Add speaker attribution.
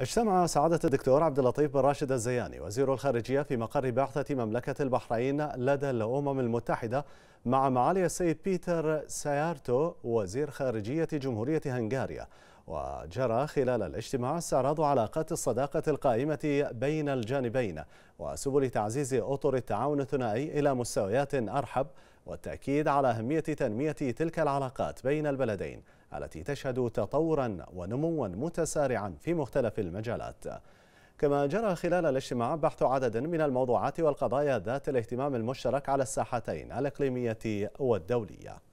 Speaker 1: اجتمع سعادة الدكتور عبد اللطيف بن راشد الزياني وزير الخارجية في مقر بعثة مملكة البحرين لدى الأمم المتحدة مع معالي السيد بيتر سيارتو وزير خارجية جمهورية هنغاريا وجرى خلال الاجتماع استعراض علاقات الصداقة القائمة بين الجانبين وسبل تعزيز أطر التعاون الثنائي إلى مستويات أرحب والتأكيد على أهمية تنمية تلك العلاقات بين البلدين التي تشهد تطورا ونموا متسارعا في مختلف المجالات كما جرى خلال الاجتماع بحث عدد من الموضوعات والقضايا ذات الاهتمام المشترك على الساحتين الإقليمية والدولية